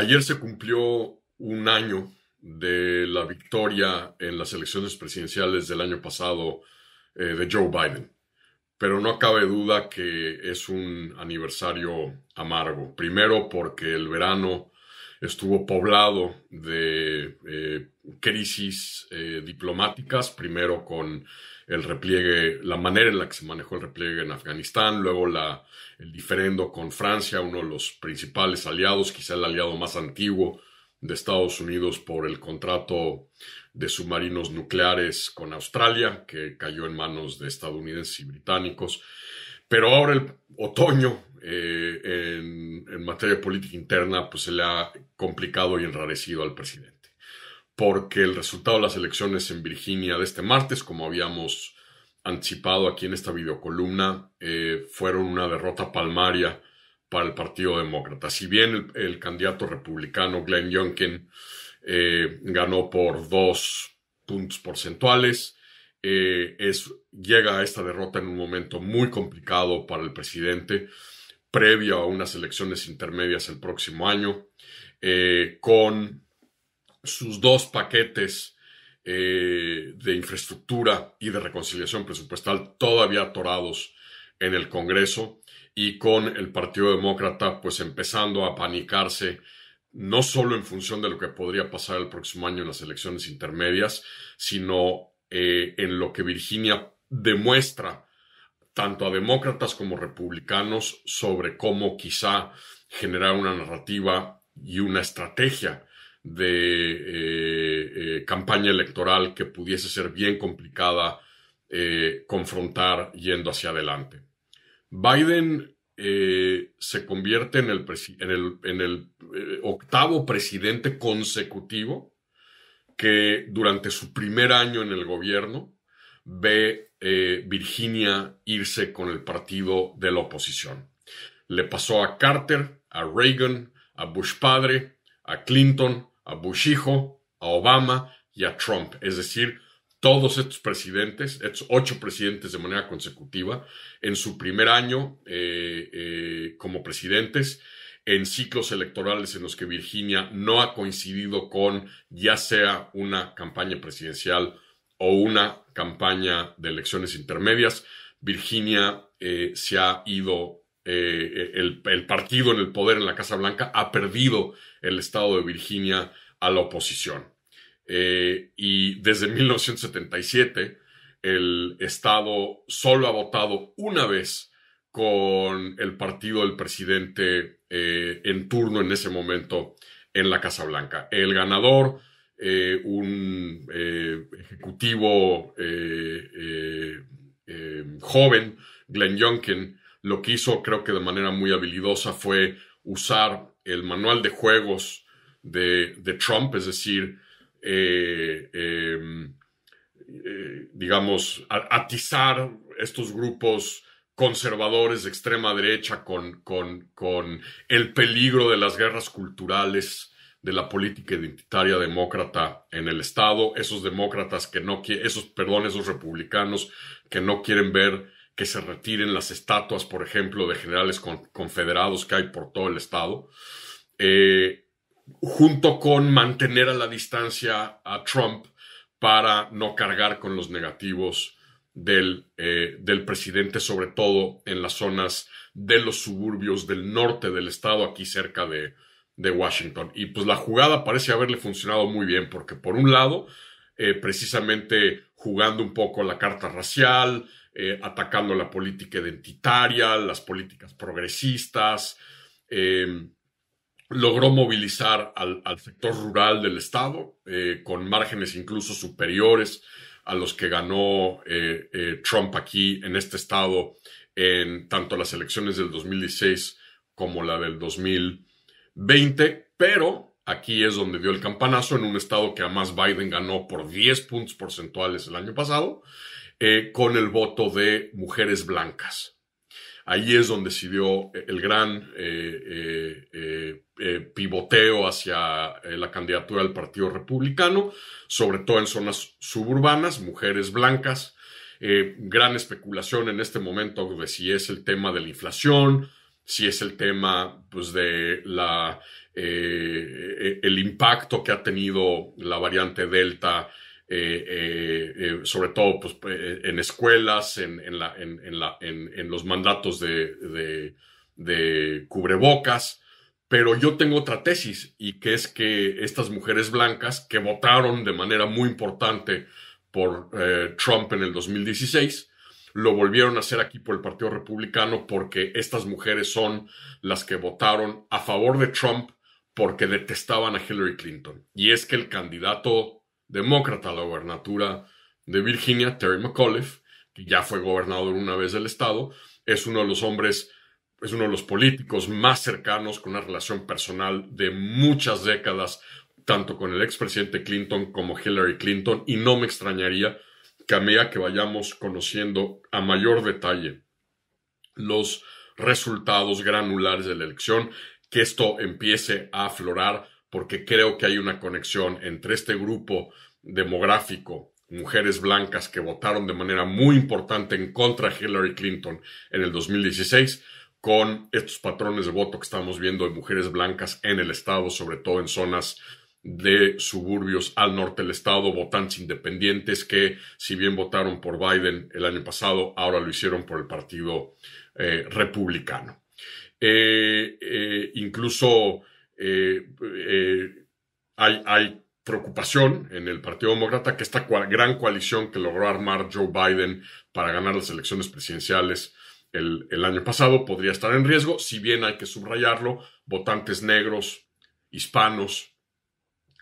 Ayer se cumplió un año de la victoria en las elecciones presidenciales del año pasado eh, de Joe Biden, pero no cabe duda que es un aniversario amargo. Primero porque el verano estuvo poblado de eh, crisis eh, diplomáticas, primero con el repliegue, la manera en la que se manejó el repliegue en Afganistán, luego el diferendo con Francia, uno de los principales aliados, quizá el aliado más antiguo de Estados Unidos por el contrato de submarinos nucleares con Australia, que cayó en manos de estadounidenses y británicos. Pero ahora el otoño eh, en, materia política interna pues se le ha complicado y enrarecido al presidente. Porque el resultado de las elecciones en Virginia de este martes, como habíamos anticipado aquí en esta videocolumna, eh, fueron una derrota palmaria para el Partido Demócrata. Si bien el, candidato republicano Glenn Youngkin eh, ganó por dos puntos porcentuales, es, llega a esta derrota en un momento muy complicado para el presidente previo a unas elecciones intermedias el próximo año, eh, con sus dos paquetes eh, de infraestructura y de reconciliación presupuestal todavía atorados en el Congreso y con el Partido Demócrata pues empezando a panicarse no solo en función de lo que podría pasar el próximo año en las elecciones intermedias, sino eh, en lo que Virginia demuestra tanto a demócratas como republicanos sobre cómo quizá generar una narrativa y una estrategia de eh, eh, campaña electoral que pudiese ser bien complicada eh, confrontar yendo hacia adelante. Biden se convierte en el octavo presidente consecutivo que durante su primer año en el gobierno ve eh, Virginia irse con el partido de la oposición. Le pasó a Carter, a Reagan, a Bush padre, a Clinton, a Bush hijo, a Obama y a Trump. Es decir, todos estos presidentes, estos ocho presidentes de manera consecutiva, en su primer año eh, eh, como presidentes, en ciclos electorales en los que Virginia no ha coincidido con ya sea una campaña presidencial o una campaña de elecciones intermedias. Virginia eh, se ha ido, eh, el, partido en el poder en la Casa Blanca ha perdido el estado de Virginia a la oposición. Eh, y desde 1977 el estado solo ha votado una vez con el partido del presidente en turno en ese momento en la Casa Blanca. El ganador eh, un eh, ejecutivo eh, joven, Glenn Youngkin, lo que hizo creo que de manera muy habilidosa fue usar el manual de juegos de, Trump, es decir, em, digamos, atizar estos grupos conservadores de extrema derecha con, con el peligro de las guerras culturales de la política identitaria demócrata en el Estado, esos demócratas que no quieren, esos, perdón, esos republicanos que no quieren ver que se retiren las estatuas, por ejemplo, de generales confederados que hay por todo el Estado, eh, junto con mantener a la distancia a Trump para no cargar con los negativos del, eh, del, presidente, sobre todo en las zonas de los suburbios del norte del estado, aquí cerca de, de Washington. Y pues la jugada parece haberle funcionado muy bien, porque por un lado, eh, precisamente jugando un poco la carta racial, eh, atacando la política identitaria, las políticas progresistas, em, logró movilizar al, sector rural del Estado eh, con márgenes incluso superiores a los que ganó Trump aquí en este Estado en tanto las elecciones del 2016 como la del 2000. 20, pero aquí es donde dio el campanazo en un estado que además Biden ganó por 10 puntos porcentuales el año pasado, eh, con el voto de mujeres blancas. Ahí es donde se dio eh, el gran eh, pivoteo hacia la candidatura del Partido Republicano, sobre todo en zonas suburbanas, mujeres blancas. gran especulación en este momento de si es el tema de la inflación, si es el tema pues, de la, eh, eh, el impacto que ha tenido la variante Delta, eh, sobre todo pues, en escuelas, en, los mandatos de, cubrebocas. Pero yo tengo otra tesis y que es que estas mujeres blancas que votaron de manera muy importante por Trump en el 2016, lo volvieron a hacer aquí por el Partido Republicano porque estas mujeres son las que votaron a favor de Trump porque detestaban a Hillary Clinton. Y es que el candidato demócrata a la gobernatura de Virginia, Terry McAuliffe, que ya fue gobernador una vez del estado, es uno de los hombres, es uno de los políticos más cercanos con una relación personal de muchas décadas, tanto con el expresidente Clinton como Hillary Clinton, y no me extrañaría que a medida que vayamos conociendo a mayor detalle los resultados granulares de la elección, que esto empiece a aflorar, porque creo que hay una conexión entre este grupo demográfico, mujeres blancas que votaron de manera muy importante en contra de Hillary Clinton en el 2016, con estos patrones de voto que estamos viendo de mujeres blancas en el estado, sobre todo en zonas de suburbios al norte del estado, votantes independientes que, si bien votaron por Biden el año pasado, ahora lo hicieron por el Partido eh, Republicano. Eh, eh, incluso hay, preocupación en el Partido Demócrata que esta gran coalición que logró armar Joe Biden para ganar las elecciones presidenciales el año pasado podría estar en riesgo, si bien hay que subrayarlo, votantes negros, hispanos,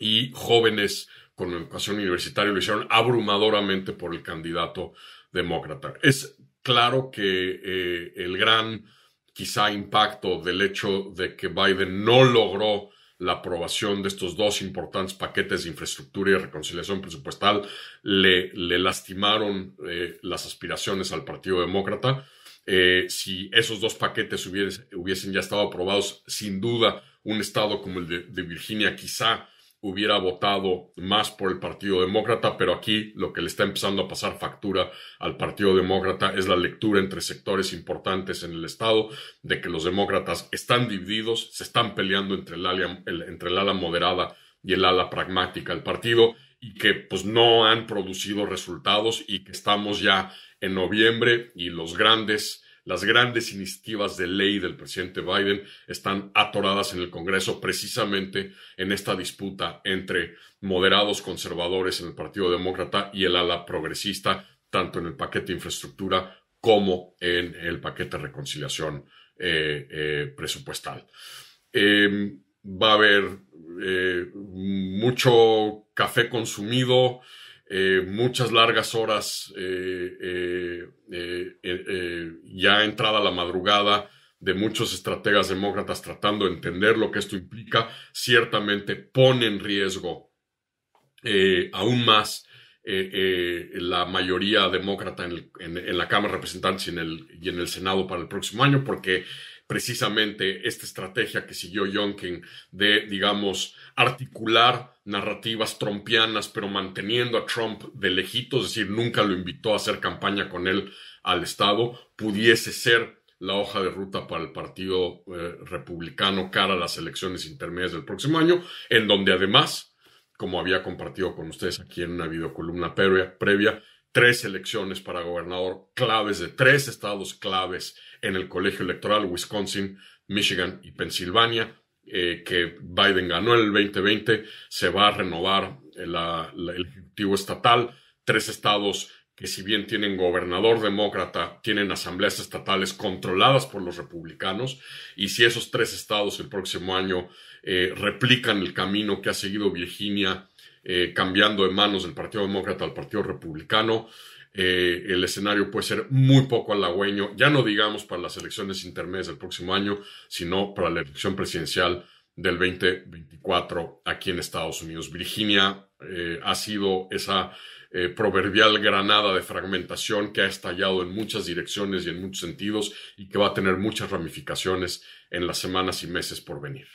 y jóvenes con educación universitaria lo hicieron abrumadoramente por el candidato demócrata. Es claro que eh, el gran quizá impacto del hecho de que Biden no logró la aprobación de estos dos importantes paquetes de infraestructura y reconciliación presupuestal le, lastimaron eh, las aspiraciones al Partido Demócrata. Eh, si esos dos paquetes hubiesen, ya estado aprobados, sin duda un estado como el de Virginia quizá hubiera votado más por el Partido Demócrata, pero aquí lo que le está empezando a pasar factura al Partido Demócrata es la lectura entre sectores importantes en el Estado de que los demócratas están divididos, se están peleando entre el ala, entre el ala moderada y el ala pragmática del partido y que pues no han producido resultados y que estamos ya en noviembre y los grandes las grandes iniciativas de ley del presidente Biden están atoradas en el Congreso precisamente en esta disputa entre moderados conservadores en el Partido Demócrata y el ala progresista, tanto en el paquete de infraestructura como en el paquete de reconciliación eh, eh, presupuestal. Em, va a haber eh, mucho café consumido, eh, muchas largas horas, eh, eh, ya entrada la madrugada, de muchos estrategas demócratas tratando de entender lo que esto implica, ciertamente pone en riesgo aún más la mayoría demócrata en, la Cámara de Representantes y en, el, y en el Senado para el próximo año, porque precisamente esta estrategia que siguió Jonkin de, digamos, articular narrativas trompianas, pero manteniendo a Trump de lejito, es decir, nunca lo invitó a hacer campaña con él al Estado, pudiese ser la hoja de ruta para el Partido eh, Republicano cara a las elecciones intermedias del próximo año, en donde además, como había compartido con ustedes aquí en una videocolumna previa tres elecciones para gobernador claves de tres estados claves en el colegio electoral, Wisconsin, Michigan y Pensilvania, eh, que Biden ganó en el 2020, se va a renovar el, eh, el Ejecutivo Estatal, tres estados que si bien tienen gobernador demócrata, tienen asambleas estatales controladas por los republicanos, y si esos tres estados el próximo año eh, replican el camino que ha seguido Virginia, eh, cambiando de manos del Partido Demócrata al Partido Republicano, eh, el escenario puede ser muy poco halagüeño, ya no digamos para las elecciones intermedias del próximo año, sino para la elección presidencial del 2024 aquí en Estados Unidos. Virginia eh, ha sido esa eh, proverbial granada de fragmentación que ha estallado en muchas direcciones y en muchos sentidos y que va a tener muchas ramificaciones en las semanas y meses por venir.